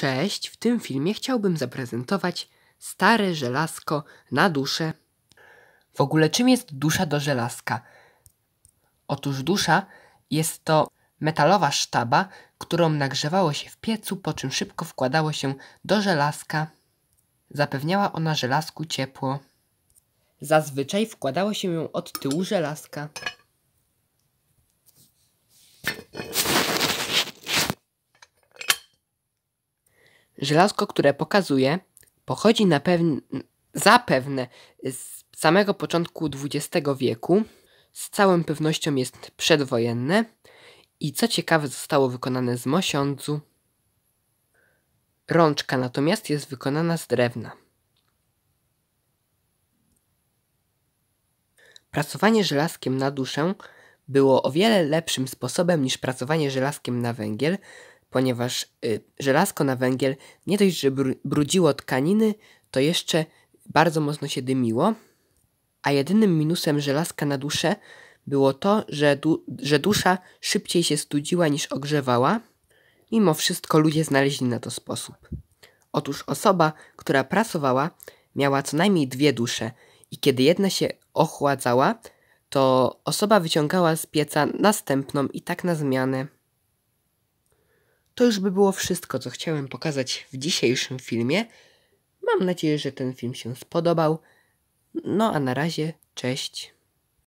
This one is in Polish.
Cześć, w tym filmie chciałbym zaprezentować stare żelazko na duszę. W ogóle czym jest dusza do żelazka? Otóż dusza jest to metalowa sztaba, którą nagrzewało się w piecu, po czym szybko wkładało się do żelazka. Zapewniała ona żelazku ciepło. Zazwyczaj wkładało się ją od tyłu żelazka. Żelazko, które pokazuje, pochodzi na pewne, zapewne z samego początku XX wieku, z całą pewnością jest przedwojenne i co ciekawe zostało wykonane z mosiądzu. Rączka natomiast jest wykonana z drewna. Pracowanie żelazkiem na duszę było o wiele lepszym sposobem niż pracowanie żelazkiem na węgiel, ponieważ y, żelazko na węgiel nie dość, że brudziło tkaniny, to jeszcze bardzo mocno się dymiło, a jedynym minusem żelazka na duszę było to, że, du że dusza szybciej się studziła niż ogrzewała. Mimo wszystko ludzie znaleźli na to sposób. Otóż osoba, która pracowała, miała co najmniej dwie dusze i kiedy jedna się ochładzała, to osoba wyciągała z pieca następną i tak na zmianę. To już by było wszystko, co chciałem pokazać w dzisiejszym filmie. Mam nadzieję, że ten film się spodobał. No a na razie, cześć.